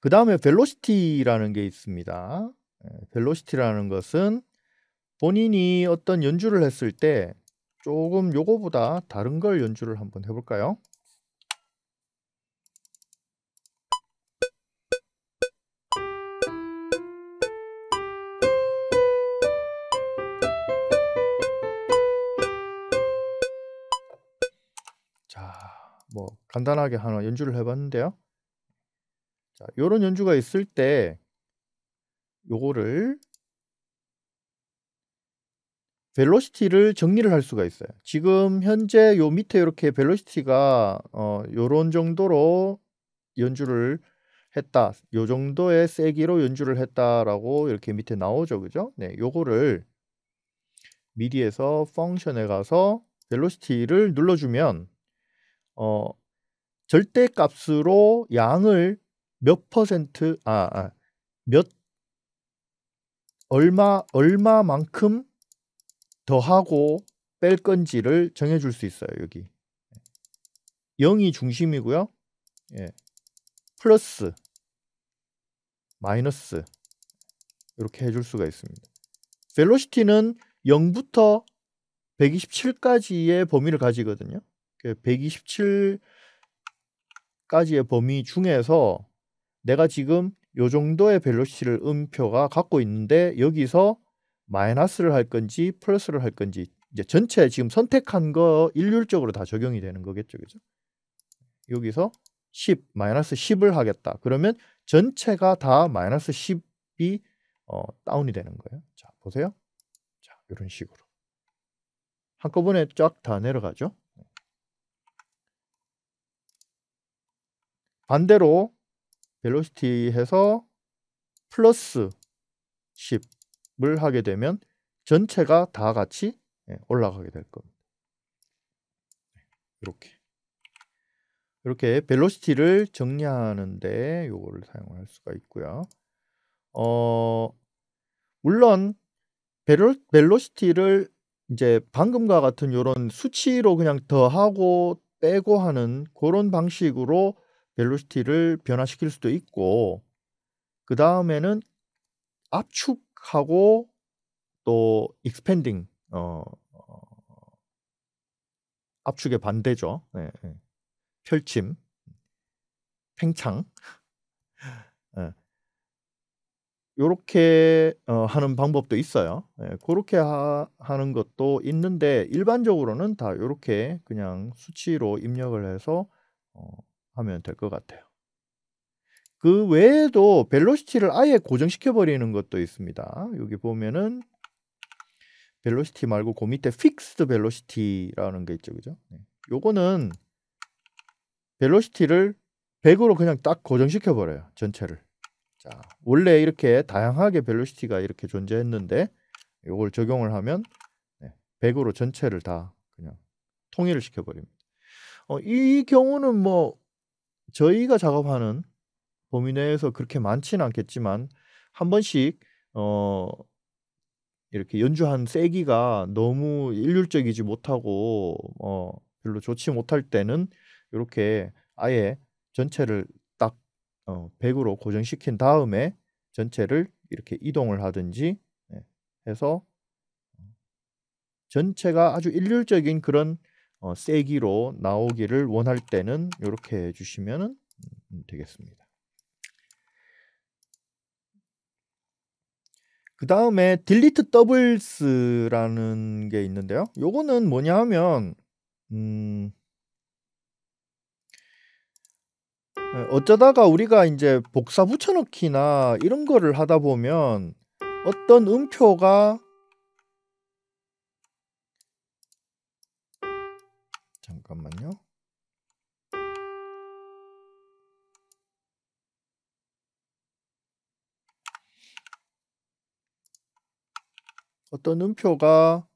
그 다음에 벨로시티라는 게 있습니다. 벨로시티라는 예, 것은 본인이 어떤 연주를 했을 때 조금 요거보다 다른 걸 연주를 한번 해볼까요? 자, 뭐 간단하게 하나 연주를 해봤는데요. 자, 요런 연주가 있을 때 요거를 벨로시티를 정리를 할 수가 있어요. 지금 현재 요 밑에 이렇게 벨로시티가 어 요런 정도로 연주를 했다. 요 정도의 세기로 연주를 했다라고 이렇게 밑에 나오죠. 그죠? 네, 요거를 미디에서 펑션에 가서 벨로시티를 눌러주면 어 절대 값으로 양을 몇 퍼센트 아몇 아. 얼마 얼마만큼 더하고 뺄 건지를 정해 줄수 있어요, 여기. 0이 예. 중심이고요. 예. 플러스 마이너스 이렇게 해줄 수가 있습니다. 벨로시티는 0부터 127까지의 범위를 가지거든요. 127까지의 그 범위 중에서 내가 지금 요 정도의 벨로시티를 음표가 갖고 있는데 여기서 마이너스를 할 건지 플러스를 할 건지 이제 전체 지금 선택한 거 일률적으로 다 적용이 되는 거겠죠. 그죠? 여기서 10, 마이너스 10을 하겠다. 그러면 전체가 다 마이너스 10이 어, 다운이 되는 거예요. 자, 보세요. 자, 이런 식으로. 한꺼번에 쫙 다 내려가죠. 반대로 벨로시티 해서 플러스 10을 하게 되면 전체가 다 같이 예, 올라가게 될 겁니다. 네, 이렇게 이렇게 벨로시티를 정리하는데 요거를 사용할 수가 있고요. 어 물론 벨로, 벨로시티를 이제 방금과 같은 요런 수치로 그냥 더하고 빼고 하는 그런 방식으로 벨로시티를 변화시킬 수도 있고 그 다음에는 압축하고 또 익스펜딩 어, 어, 압축의 반대죠. 네, 네. 펼침, 팽창 이렇게 예. 어, 하는 방법도 있어요. 그렇게 하, 는 것도 있는데 일반적으로는 다이렇게 그냥 수치로 입력을 해서 어, 하면 될 것 같아요. 그 외에도 벨로시티를 아예 고정시켜 버리는 것도 있습니다. 여기 보면은 벨로시티 말고 그 밑에 픽스드 벨로시티라는 게 있죠. 그죠? 네. 요거는 벨로시티를 100으로 그냥 딱 고정시켜 버려요. 전체를. 자, 원래 이렇게 다양하게 벨로시티가 이렇게 존재했는데 요걸 적용을 하면 100으로 전체를 다 그냥 통일을 시켜 버립니다. 어, 이 경우는 뭐 저희가 작업하는 범위 내에서 그렇게 많지는 않겠지만 한 번씩 어 이렇게 연주한 세기가 너무 일률적이지 못하고 어 별로 좋지 못할 때는 이렇게 아예 전체를 딱 어, 100으로 고정시킨 다음에 전체를 이렇게 이동을 하든지 예, 해서 전체가 아주 일률적인 그런 어, 세기로 나오기를 원할 때는 이렇게 해주시면 음, 음, 되겠습니다. 그 다음에 delete doubles라는 게 있는데요. 요거는 뭐냐 하면 음 어쩌다가 우리가 이제 복사 붙여넣기나 이런 거를 하다 보면 어떤 음표가 잠깐만요. 어떤 음표가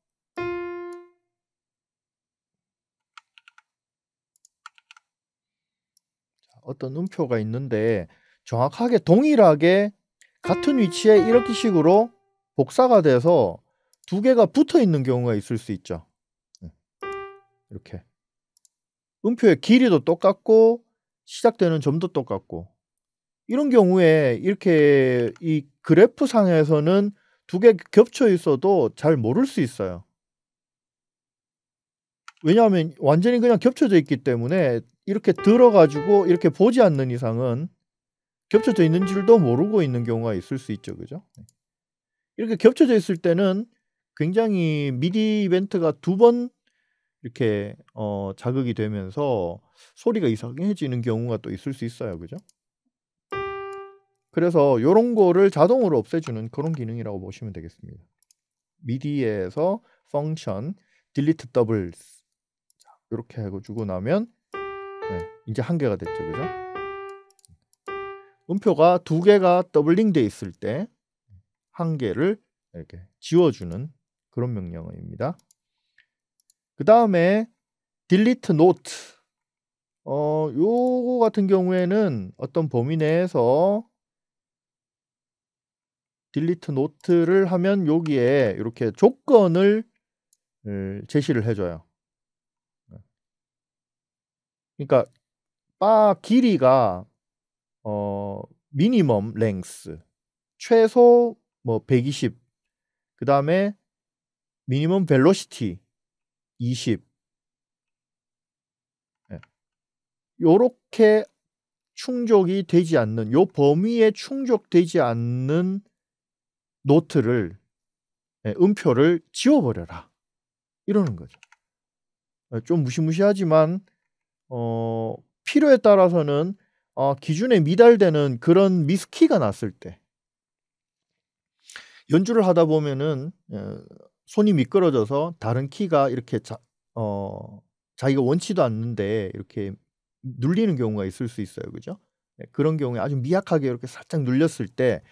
어떤 음표가 있는데 정확하게 동일하게 같은 위치에 이렇게 식으로 복사가 돼서 두 개가 붙어 있는 경우가 있을 수 있죠. 네. 이렇게. 음표의 길이도 똑같고 시작되는 점도 똑같고 이런 경우에 이렇게 이 그래프 상에서는 두 개 겹쳐 있어도 잘 모를 수 있어요. 왜냐하면 완전히 그냥 겹쳐져 있기 때문에 이렇게 들어가지고 이렇게 보지 않는 이상은 겹쳐져 있는 줄도 모르고 있는 경우가 있을 수 있죠. 그죠? 네. 이렇게 겹쳐져 있을 때는 굉장히 미디 이벤트가 두번 이렇게 어, 자극이 되면서 소리가 이상해지는 경우가 또 있을 수 있어요. 그죠? 그래서 이런 거를 자동으로 없애주는 그런 기능이라고 보시면 되겠습니다. 미디에서 function delete doubles 이렇게 해주고 나면 네, 이제 한계가 됐죠, 그죠? 음표가 두 개가 더블링 돼 있을 때 한 개를 이렇게 지워주는 그런 명령어입니다. 그 다음에 delete note 어, 요거 같은 경우에는 어떤 범위 내에서 delete note를 하면 여기에 이렇게 조건을 제시를 해줘요. 그러니까 바 길이가 어, 미니멈 랭스 최소 뭐 120, 그 다음에 미니멈 벨로시티 20 예. 요렇게 충족이 되지 않는 요 범위에 충족되지 않는 노트를 예, 음표를 지워버려라 이러는 거죠. 예, 좀 무시무시하지만 어, 필요에 따라서는 어, 기준에 미달되는 그런 미스키가 났을 때 연주를 하다 보면은 어, 손이 미끄러져서 다른 키가 이렇게 자, 어, 자기가 원치도 않는데 이렇게 눌리는 경우가 있을 수 있어요. 그죠? 네, 그런 경우에 아주 미약하게 이렇게 살짝 눌렸을 때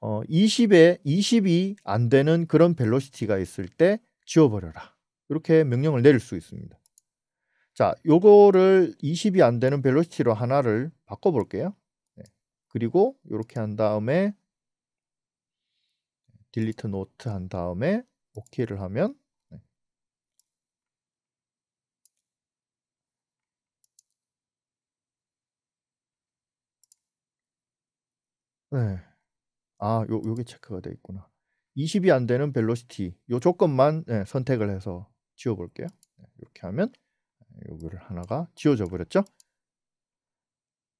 어, 20에 20이 안 되는 그런 벨로시티가 있을 때 지워버려라. 이렇게 명령을 내릴 수 있습니다. 자, 요거를 20이 안 되는 벨로시티로 하나를 바꿔볼게요. 네, 그리고 이렇게 한 다음에 딜리트 네, 노트 한 다음에 OK를 하면 네. 네. 아, 요 요게 체크가 돼 있구나. 20이 안 되는 벨로시티 요 조건만 네, 선택을 해서 지워 볼게요. 네, 이렇게 하면 네, 요거를 하나가 지워져 버렸죠?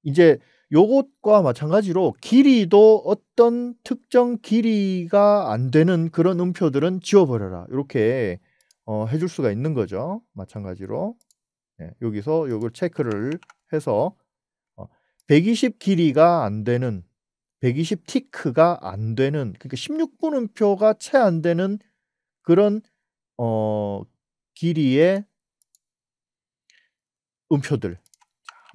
이제 요것과 마찬가지로 길이도 어떤 특정 길이가 안 되는 그런 음표들은 지워버려라. 이렇게 어, 해줄 수가 있는 거죠. 마찬가지로 네, 여기서 요걸 체크를 해서 어, 120 길이가 안 되는 120 티크가 안 되는 그러니까 16분 음표가 채 안 되는 그런 어, 길이의 음표들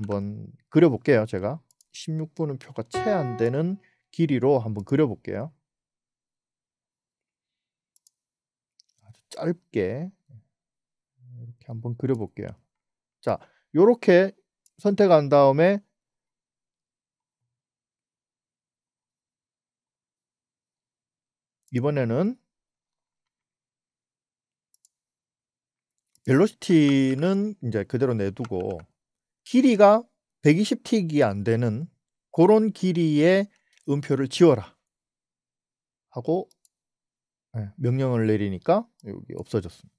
한번 그려볼게요 제가 1 6분은표가채 안 되는 길이로 한번 그려볼게요. 아주 짧게 이렇게 한번 그려볼게요. 자, 이렇게 선택한 다음에 이번에는 벨로시티는 이제 그대로 내두고 길이가 120틱이 안 되는 그런 길이의 음표를 지워라 하고 예, 명령을 내리니까 여기 없어졌습니다.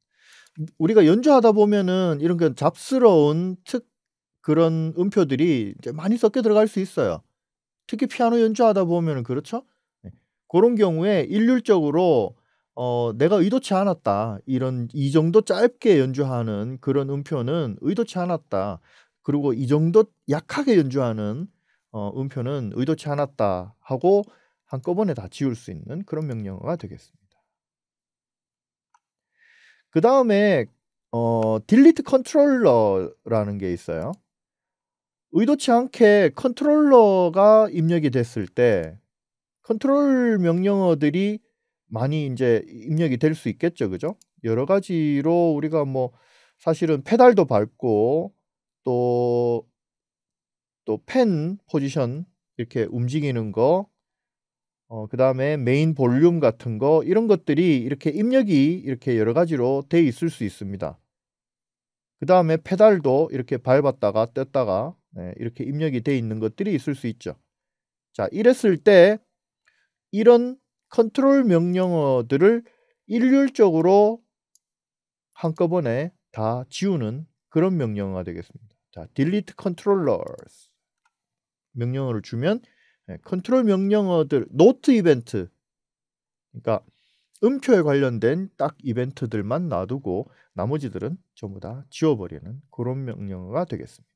우리가 연주하다 보면은 이런 그 잡스러운 특 그런 음표들이 많이 섞여 들어갈 수 있어요. 특히 피아노 연주하다 보면은 그렇죠. 그런 예, 경우에 일률적으로 어, 내가 의도치 않았다. 이런 이 정도 짧게 연주하는 그런 음표는 의도치 않았다. 그리고 이 정도 약하게 연주하는 어, 음표는 의도치 않았다 하고 한꺼번에 다 지울 수 있는 그런 명령어가 되겠습니다. 그 다음에 어, 딜리트 컨트롤러라는 게 있어요. 의도치 않게 컨트롤러가 입력이 됐을 때 컨트롤 명령어들이 많이 이제 입력이 될 수 있겠죠, 그죠? 여러 가지로 우리가 뭐 사실은 페달도 밟고 또또펜 포지션 이렇게 움직이는 거, 어, 그 다음에 메인 볼륨 같은 거 이런 것들이 이렇게 입력이 이렇게 여러 가지로 돼 있을 수 있습니다. 그 다음에 페달도 이렇게 밟았다가 뗐다가 네, 이렇게 입력이 돼 있는 것들이 있을 수 있죠. 자, 이랬을 때 이런 컨트롤 명령어들을 일률적으로 한꺼번에 다 지우는 그런 명령어가 되겠습니다. 자, delete controllers 명령어를 주면 네, 예, 컨트롤 명령어들 노트 이벤트 그러니까 음표에 관련된 딱 이벤트들만 놔두고 나머지들은 전부 다 지워버리는 그런 명령어가 되겠습니다.